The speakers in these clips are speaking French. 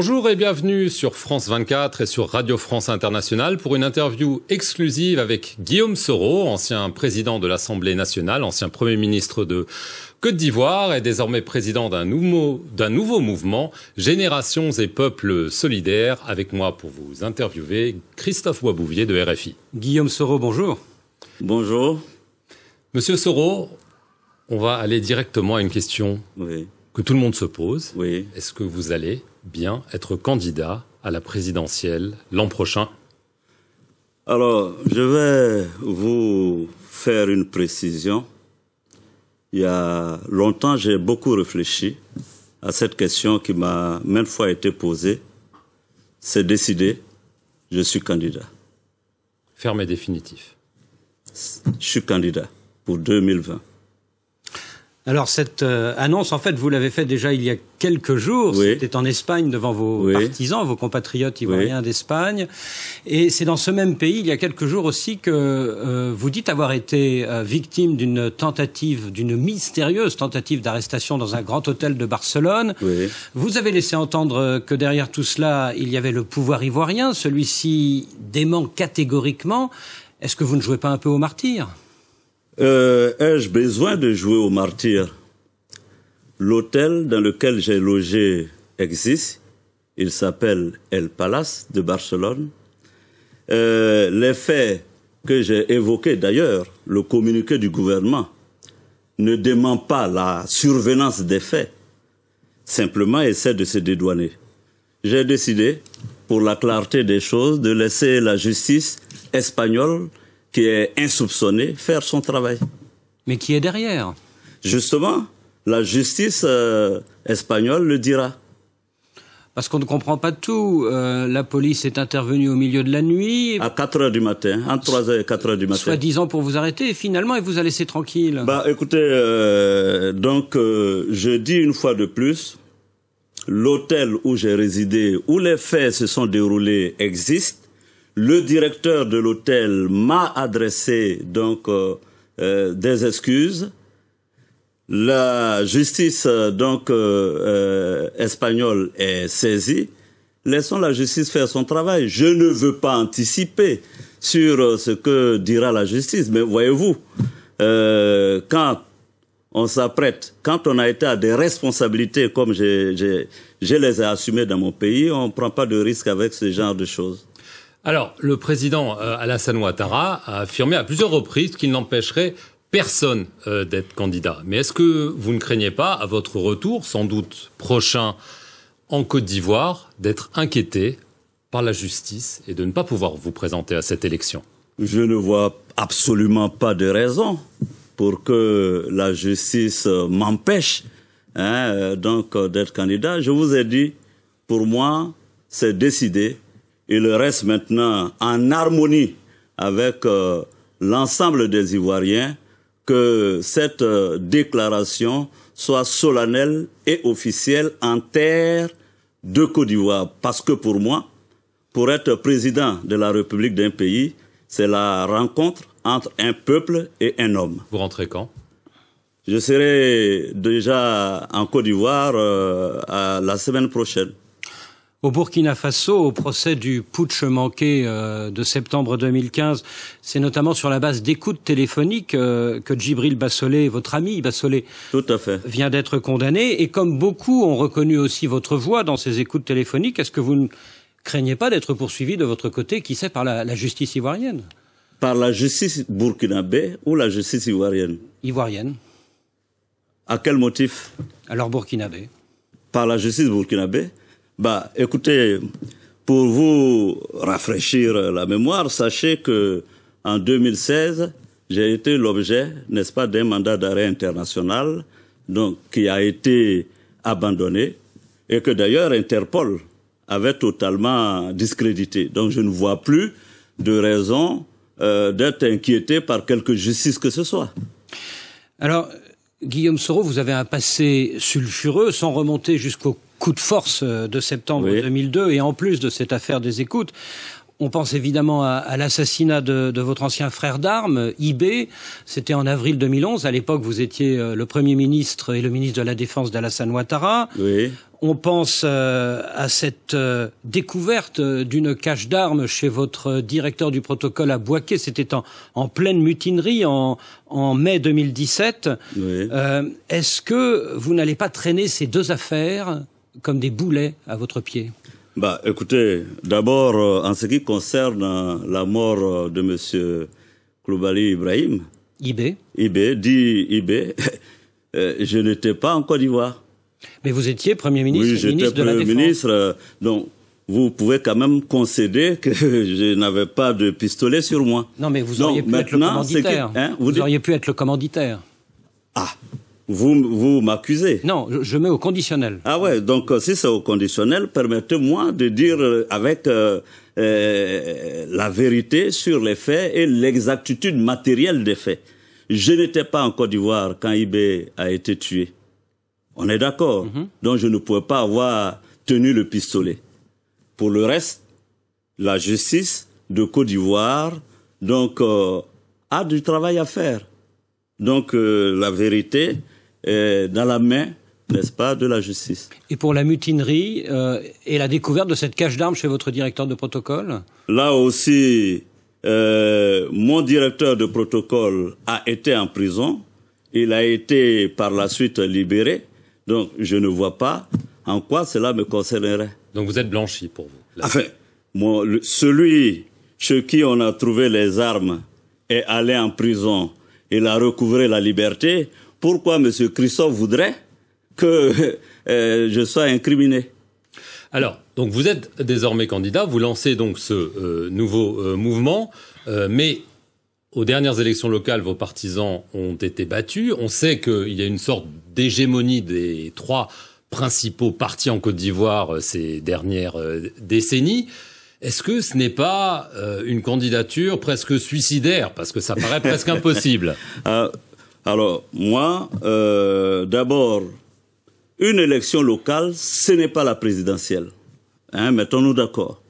Bonjour et bienvenue sur France 24 et sur Radio France Internationale pour une interview exclusive avec Guillaume Soro, ancien président de l'Assemblée nationale, ancien Premier ministre de Côte d'Ivoire et désormais président d'un nouveau, mouvement, Générations et Peuples Solidaires. Avec moi pour vous interviewer, Christophe Wabouvier de RFI. Guillaume Soro, bonjour. Bonjour. Monsieur Soro, on va aller directement à une question que tout le monde se pose. Oui. Est-ce que vous allez bien être candidat à la présidentielle l'an prochain Alors, je vais vous faire une précision. Il y a longtemps, j'ai beaucoup réfléchi à cette question qui m'a maintes fois été posée. C'est décidé, je suis candidat. Ferme et définitif. Je suis candidat pour 2020. Alors cette euh, annonce, en fait, vous l'avez faite déjà il y a quelques jours. C'était en Espagne devant vos partisans, vos compatriotes ivoiriens d'Espagne. Et c'est dans ce même pays, il y a quelques jours aussi, que euh, vous dites avoir été euh, victime d'une tentative, d'une mystérieuse tentative d'arrestation dans un grand hôtel de Barcelone. Vous avez laissé entendre que derrière tout cela, il y avait le pouvoir ivoirien. Celui-ci dément catégoriquement. Est-ce que vous ne jouez pas un peu au martyr euh, Ai-je besoin de jouer au martyr L'hôtel dans lequel j'ai logé existe. Il s'appelle El Palace de Barcelone. Euh, les faits que j'ai évoqués d'ailleurs, le communiqué du gouvernement, ne dément pas la survenance des faits, simplement essaie de se dédouaner. J'ai décidé, pour la clarté des choses, de laisser la justice espagnole qui est insoupçonné faire son travail. Mais qui est derrière Justement, la justice euh, espagnole le dira. Parce qu'on ne comprend pas tout. Euh, la police est intervenue au milieu de la nuit. À 4 heures du matin, entre 3 h et 4 heures du matin. Soit disant pour vous arrêter, et finalement, il vous a laissé tranquille. Bah, écoutez, euh, donc, je dis une fois de plus, l'hôtel où j'ai résidé, où les faits se sont déroulés, existe le directeur de l'hôtel m'a adressé donc euh, euh, des excuses. La justice donc euh, espagnole est saisie. Laissons la justice faire son travail. Je ne veux pas anticiper sur ce que dira la justice, mais voyez-vous, quand on s'apprête, quand on a été à des responsabilités comme je, les ai assumées dans mon pays, on ne prend pas de risques avec ce genre de choses. Alors, le président euh, Alassane Ouattara a affirmé à plusieurs reprises qu'il n'empêcherait personne euh, d'être candidat. Mais est-ce que vous ne craignez pas, à votre retour, sans doute prochain, en Côte d'Ivoire, d'être inquiété par la justice et de ne pas pouvoir vous présenter à cette élection Je ne vois absolument pas de raison pour que la justice euh, m'empêche hein, donc d'être candidat. Je vous ai dit, pour moi, c'est décidé il reste maintenant en harmonie avec euh, l'ensemble des Ivoiriens, que cette euh, déclaration soit solennelle et officielle en terre de Côte d'Ivoire. Parce que pour moi, pour être président de la République d'un pays, c'est la rencontre entre un peuple et un homme. Vous rentrez quand Je serai déjà en Côte d'Ivoire euh, la semaine prochaine. Au Burkina Faso, au procès du putsch manqué euh, de septembre 2015, c'est notamment sur la base d'écoutes téléphoniques euh, que Djibril Bassolé, votre ami Bassolé, vient d'être condamné. Et comme beaucoup ont reconnu aussi votre voix dans ces écoutes téléphoniques, est-ce que vous ne craignez pas d'être poursuivi de votre côté, qui sait, par la, la justice ivoirienne Par la justice burkinabé ou la justice ivoirienne Ivoirienne. À quel motif Alors burkinabé. Par la justice burkinabé bah, écoutez, pour vous rafraîchir la mémoire, sachez que en 2016, j'ai été l'objet, n'est-ce pas, d'un mandat d'arrêt international, donc qui a été abandonné et que d'ailleurs Interpol avait totalement discrédité. Donc je ne vois plus de raison euh, d'être inquiété par quelque justice que ce soit. Alors, Guillaume Soro, vous avez un passé sulfureux, sans remonter jusqu'au coup de force euh, de septembre 2002 et en plus de cette affaire des écoutes, on pense évidemment à, à l'assassinat de, de, votre ancien frère d'armes, IB. C'était en avril 2011. À l'époque, vous étiez euh, le Premier ministre et le ministre de la Défense d'Alassane Ouattara. Oui. On pense euh, à cette découverte d'une cache d'armes chez votre directeur du protocole à Boaké. C'était en, en, pleine mutinerie en, en mai 2017. Est-ce que vous n'allez pas traîner ces deux affaires comme des boulets à votre pied bah, Écoutez, d'abord, euh, en ce qui concerne euh, la mort euh, de M. Kloubali Ibrahim, IB. IB, dit IB, je n'étais pas en Côte d'Ivoire. Mais vous étiez Premier ministre, oui, ministre de la ministre, donc vous pouvez quand même concéder que je n'avais pas de pistolet sur moi. Non, mais vous auriez pu être le commanditaire. Hein, vous auriez pu être le commanditaire. Ah, vous, vous m'accusez Non, je, mets au conditionnel. Ah ouais, donc euh, si c'est au conditionnel, permettez-moi de dire euh, avec euh, la vérité sur les faits et l'exactitude matérielle des faits. Je n'étais pas en Côte d'Ivoire quand Ibé a été tué. On est d'accord. Mhm. Donc je ne pouvais pas avoir tenu le pistolet. Pour le reste, la justice de Côte d'Ivoire, donc, a du travail à faire. Donc la vérité, dans la main, n'est-ce pas, de la justice. Et pour la mutinerie euh, et la découverte de cette cache d'armes chez votre directeur de protocole Là aussi, euh, mon directeur de protocole a été en prison. Il a été par la suite libéré. Donc, je ne vois pas en quoi cela me concernerait. Donc, vous êtes blanchi pour vous Enfin, moi, celui chez qui on a trouvé les armes est allé en prison. Il a recouvré la liberté pourquoi M. Christophe voudrait que euh, je sois incriminé Alors, donc vous êtes désormais candidat, vous lancez donc ce euh, nouveau euh, mouvement, mais aux dernières élections locales, vos partisans ont été battus. On sait qu'il y a une sorte d'hégémonie des trois principaux partis en Côte d'Ivoire ces dernières décennies. Est-ce que ce n'est pas une candidature presque suicidaire Parce que ça paraît presque impossible. Alors, moi, euh, d'abord, une élection locale, ce n'est pas la présidentielle. Hein, mettons-nous d'accord.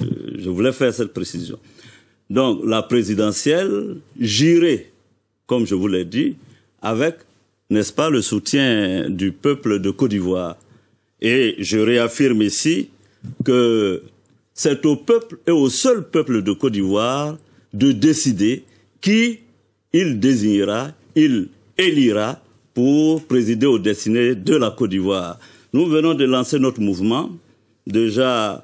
Euh, je voulais faire cette précision. Donc, la présidentielle, j'irai, comme je vous l'ai dit, avec, n'est-ce pas, le soutien du peuple de Côte d'Ivoire. Et je réaffirme ici que c'est au peuple et au seul peuple de Côte d'Ivoire de décider qui il désignera, il élira pour présider au destiné de la Côte d'Ivoire. Nous venons de lancer notre mouvement déjà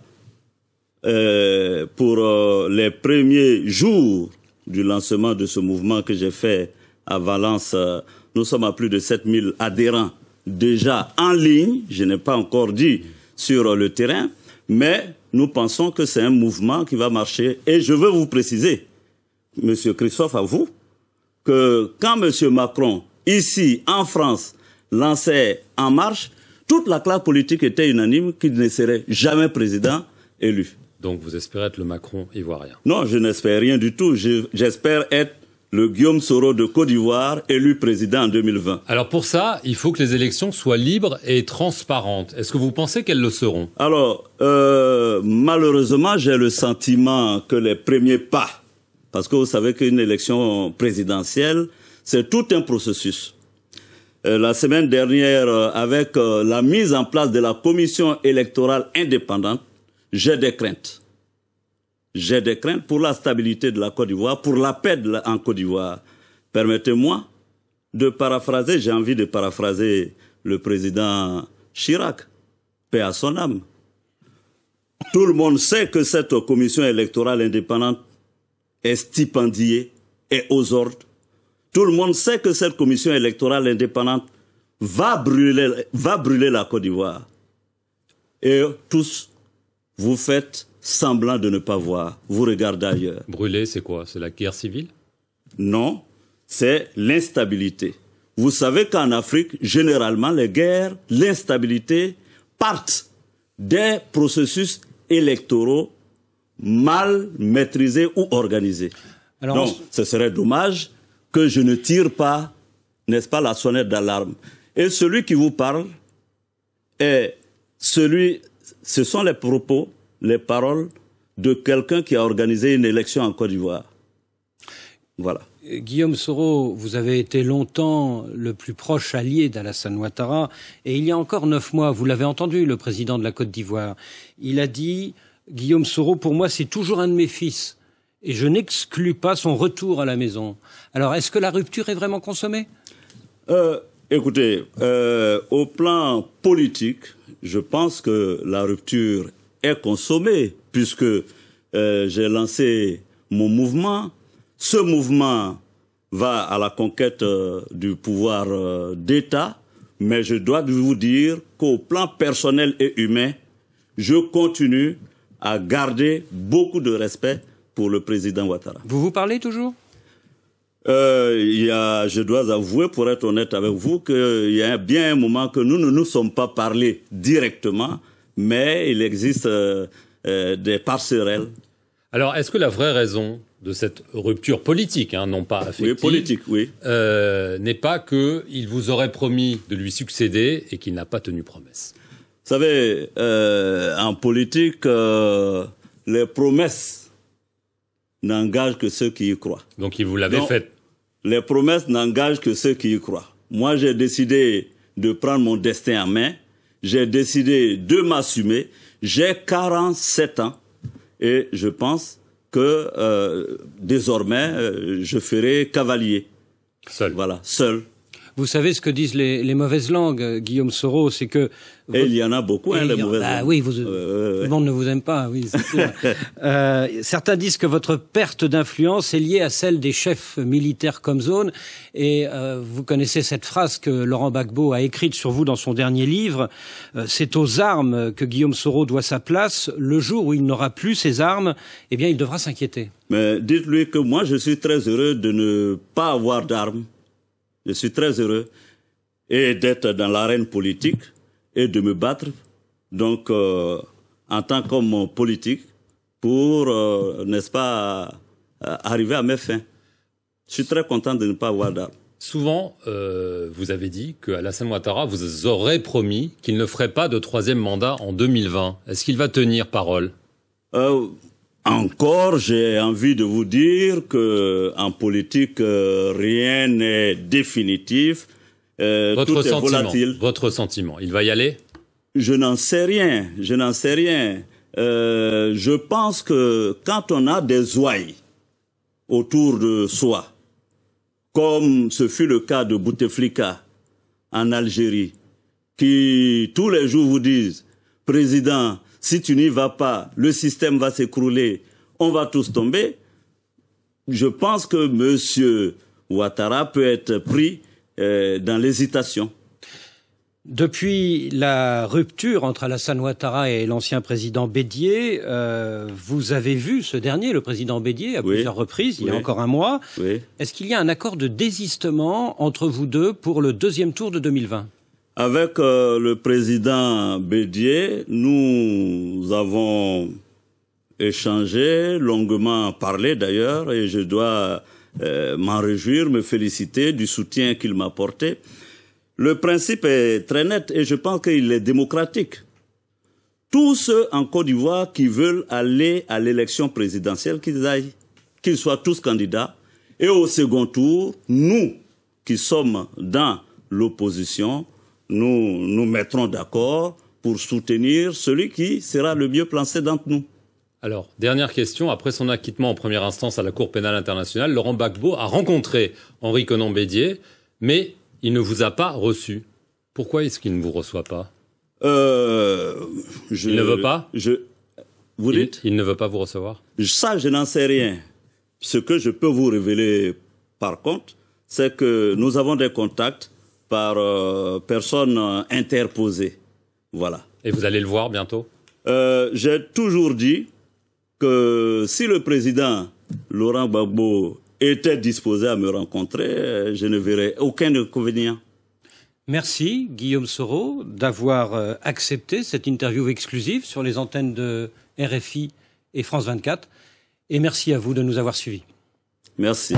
euh, pour euh, les premiers jours du lancement de ce mouvement que j'ai fait à Valence. Euh, nous sommes à plus de 7000 adhérents déjà en ligne, je n'ai pas encore dit sur le terrain, mais nous pensons que c'est un mouvement qui va marcher. Et je veux vous préciser, Monsieur Christophe, à vous, que quand M. Macron, ici en France, lançait En Marche, toute la classe politique était unanime qu'il ne serait jamais président élu. Donc vous espérez être le Macron ivoirien Non, je n'espère rien du tout. J'espère être le Guillaume Soro de Côte d'Ivoire, élu président en 2020. Alors pour ça, il faut que les élections soient libres et transparentes. Est-ce que vous pensez qu'elles le seront Alors, euh, malheureusement, j'ai le sentiment que les premiers pas parce que vous savez qu'une élection présidentielle, c'est tout un processus. Euh, la semaine dernière, euh, avec euh, la mise en place de la commission électorale indépendante, j'ai des craintes. J'ai des craintes pour la stabilité de la Côte d'Ivoire, pour la paix en Côte d'Ivoire. Permettez-moi de paraphraser, j'ai envie de paraphraser le président Chirac, paix à son âme. Tout le monde sait que cette commission électorale indépendante est stipendié, et aux ordres. Tout le monde sait que cette commission électorale indépendante va brûler, va brûler la Côte d'Ivoire. Et tous, vous faites semblant de ne pas voir. Vous regardez ailleurs. Brûler, c'est quoi C'est la guerre civile Non, c'est l'instabilité. Vous savez qu'en Afrique, généralement, les guerres, l'instabilité partent des processus électoraux mal maîtrisé ou organisée. Alors, ce serait dommage que je ne tire pas, n'est-ce pas, la sonnette d'alarme. Et celui qui vous parle est celui, ce sont les propos, les paroles de quelqu'un qui a organisé une élection en Côte d'Ivoire. Voilà. Euh, Guillaume Soro, vous avez été longtemps le plus proche allié d'Alassane Ouattara, et il y a encore neuf mois, vous l'avez entendu, le président de la Côte d'Ivoire, il a dit Guillaume Soro, pour moi, c'est toujours un de mes fils. Et je n'exclus pas son retour à la maison. Alors, est-ce que la rupture est vraiment consommée euh, Écoutez, euh, au plan politique, je pense que la rupture est consommée, puisque euh, j'ai lancé mon mouvement. Ce mouvement va à la conquête du pouvoir d'État, mais je dois vous dire qu'au plan personnel et humain, je continue à garder beaucoup de respect pour le président Ouattara. Vous vous parlez toujours euh, y a, je dois avouer, pour être honnête avec vous, qu'il y a bien un moment que nous ne nous sommes pas parlé directement, mais il existe euh, euh, des passerelles. Alors, est-ce que la vraie raison de cette rupture politique, hein, non pas affective, politique, oui. n'est pas que il vous aurait promis de lui succéder et qu'il n'a pas tenu promesse vous savez, euh, en politique, euh, les promesses n'engagent que ceux qui y croient. Donc, vous l'avez faite. Les promesses n'engagent que ceux qui y croient. Moi, j'ai décidé de prendre mon destin en main. J'ai décidé de m'assumer. J'ai 47 ans et je pense que euh, désormais, je ferai cavalier. Seul. Voilà, seul. Vous savez ce que disent les, mauvaises langues, Guillaume Soro, c'est que... Eh, il y en a beaucoup, hein, eh, les mauvaises ah Oui, vous... le monde ne vous aime pas, oui, sûr. Euh, certains disent que votre perte d'influence est liée à celle des chefs militaires comme zone. Et euh, vous connaissez cette phrase que Laurent Gbagbo a écrite sur vous dans son dernier livre. Euh, c'est aux armes que Guillaume Soro doit sa place. Le jour où il n'aura plus ses armes, eh bien, il devra s'inquiéter. Mais dites-lui que moi, je suis très heureux de ne pas avoir d'armes je suis très heureux et d'être dans l'arène politique et de me battre donc euh, en tant qu'homme politique pour, euh, n'est-ce pas, euh, arriver à mes fins. Je suis très content de ne pas avoir d'armes. Souvent, vous avez dit que Ouattara vous aurait promis qu'il ne ferait pas de troisième mandat en 2020. Est-ce qu'il va tenir parole encore, j'ai envie de vous dire que en politique, euh, rien n'est définitif. Euh, votre tout sentiment, volatile. Votre sentiment, il va y aller Je n'en sais rien. Je n'en sais rien. Euh, je pense que quand on a des ouailles autour de soi, comme ce fut le cas de Bouteflika en Algérie, qui tous les jours vous disent, président, si tu n'y vas pas, le système va s'écrouler, on va tous tomber. Je pense que M. Ouattara peut être pris euh, dans l'hésitation. Depuis la rupture entre Alassane Ouattara et l'ancien président Bédier, euh, vous avez vu ce dernier, le président Bédier, à plusieurs reprises, il y a encore un mois. Est-ce qu'il y a un accord de désistement entre vous deux pour le deuxième tour de 2020 avec euh, le président Bédier, nous avons échangé, longuement parlé d'ailleurs, et je dois euh, m'en réjouir, me féliciter du soutien qu'il m'a porté. Le principe est très net et je pense qu'il est démocratique. Tous ceux en Côte d'Ivoire qui veulent aller à l'élection présidentielle, qu'ils aillent, qu'ils soient tous candidats. Et au second tour, nous qui sommes dans l'opposition, nous nous mettrons d'accord pour soutenir celui qui sera le mieux placé d'entre nous. Alors, dernière question. Après son acquittement en première instance à la Cour pénale internationale, Laurent Gbagbo a rencontré Henri Conan-Bédier, mais il ne vous a pas reçu. Pourquoi est-ce qu'il ne vous reçoit pas euh, Il ne veut pas Vous dites il ne veut pas vous recevoir Ça, je n'en sais rien. Ce que je peux vous révéler, par contre, c'est que nous avons des contacts par euh, personne interposée. Voilà. Et vous allez le voir bientôt euh, J'ai toujours dit que si le président Laurent Gbagbo était disposé à me rencontrer, euh, je ne verrais aucun inconvénient. Merci Guillaume Soro d'avoir accepté cette interview exclusive sur les antennes de RFI et France 24. Et merci à vous de nous avoir suivis. Merci.